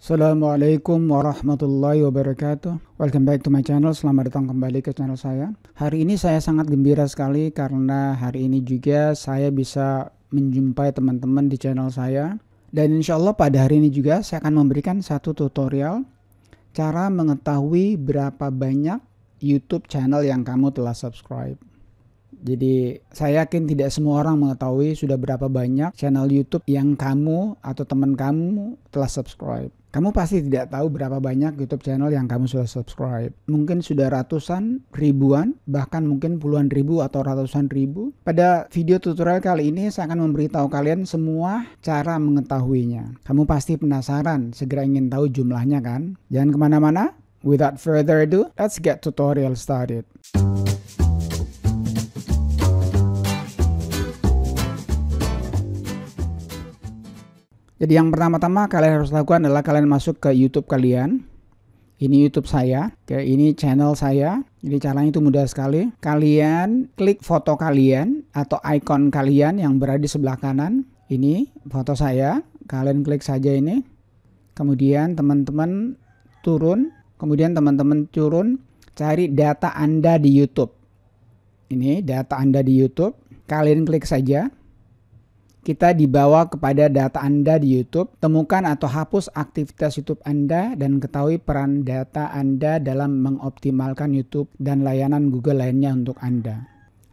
Assalamualaikum warahmatullahi wabarakatuh Welcome back to my channel, selamat datang kembali ke channel saya Hari ini saya sangat gembira sekali karena hari ini juga saya bisa menjumpai teman-teman di channel saya Dan insya Allah pada hari ini juga saya akan memberikan satu tutorial Cara mengetahui berapa banyak YouTube channel yang kamu telah subscribe jadi saya yakin tidak semua orang mengetahui sudah berapa banyak channel YouTube yang kamu atau teman kamu telah subscribe. Kamu pasti tidak tahu berapa banyak YouTube channel yang kamu sudah subscribe. Mungkin sudah ratusan, ribuan, bahkan mungkin puluhan ribu atau ratusan ribu. Pada video tutorial kali ini saya akan memberitahu kalian semua cara mengetahuinya. Kamu pasti penasaran, segera ingin tahu jumlahnya kan? Jangan kemana-mana. Without further ado, let's get tutorial started. Jadi yang pertama-tama kalian harus lakukan adalah kalian masuk ke YouTube kalian. Ini YouTube saya, oke, ini channel saya. Jadi caranya itu mudah sekali. Kalian klik foto kalian atau icon kalian yang berada di sebelah kanan. Ini foto saya. Kalian klik saja ini. Kemudian teman-teman turun. Kemudian teman-teman turun cari data Anda di YouTube. Ini data Anda di YouTube. Kalian klik saja kita dibawa kepada data Anda di YouTube, temukan atau hapus aktivitas YouTube Anda dan ketahui peran data Anda dalam mengoptimalkan YouTube dan layanan Google lainnya untuk Anda.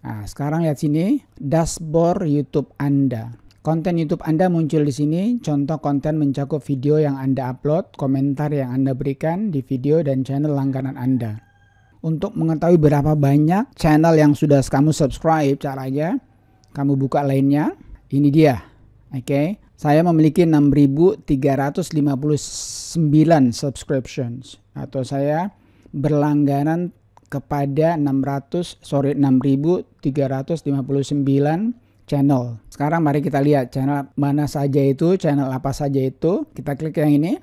Nah, sekarang lihat sini, dashboard YouTube Anda. Konten YouTube Anda muncul di sini, contoh konten mencakup video yang Anda upload, komentar yang Anda berikan di video dan channel langganan Anda. Untuk mengetahui berapa banyak channel yang sudah kamu subscribe, caranya kamu buka lainnya, ini dia. Oke. Okay. Saya memiliki 6.359 subscriptions atau saya berlangganan kepada 600 sorry 6.359 channel. Sekarang mari kita lihat channel mana saja itu, channel apa saja itu. Kita klik yang ini.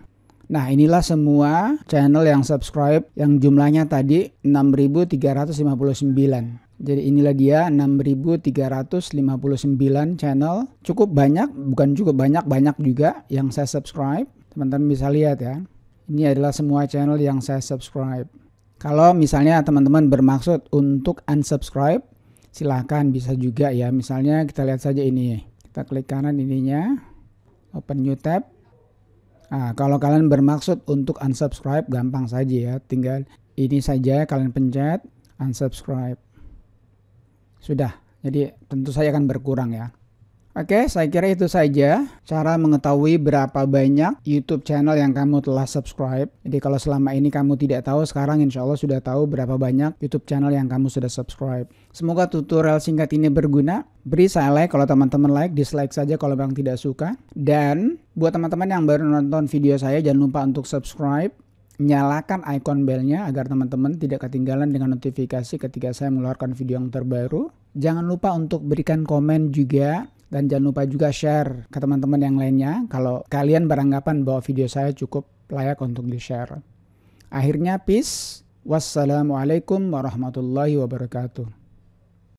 Nah, inilah semua channel yang subscribe yang jumlahnya tadi 6.359. Jadi inilah dia 6359 channel. Cukup banyak, bukan cukup banyak, banyak juga yang saya subscribe. Teman-teman bisa lihat ya. Ini adalah semua channel yang saya subscribe. Kalau misalnya teman-teman bermaksud untuk unsubscribe, silahkan bisa juga ya. Misalnya kita lihat saja ini. Kita klik kanan ininya, open new tab. Nah, kalau kalian bermaksud untuk unsubscribe, gampang saja ya. Tinggal ini saja kalian pencet unsubscribe. Sudah, jadi tentu saya akan berkurang ya. Oke, saya kira itu saja cara mengetahui berapa banyak YouTube channel yang kamu telah subscribe. Jadi kalau selama ini kamu tidak tahu, sekarang insya Allah sudah tahu berapa banyak YouTube channel yang kamu sudah subscribe. Semoga tutorial singkat ini berguna. Beri saya like kalau teman-teman like, dislike saja kalau memang tidak suka. Dan buat teman-teman yang baru nonton video saya, jangan lupa untuk subscribe nyalakan icon belnya agar teman-teman tidak ketinggalan dengan notifikasi ketika saya mengeluarkan video yang terbaru. Jangan lupa untuk berikan komen juga dan jangan lupa juga share ke teman-teman yang lainnya kalau kalian beranggapan bahwa video saya cukup layak untuk di-share. Akhirnya peace. Wassalamualaikum warahmatullahi wabarakatuh.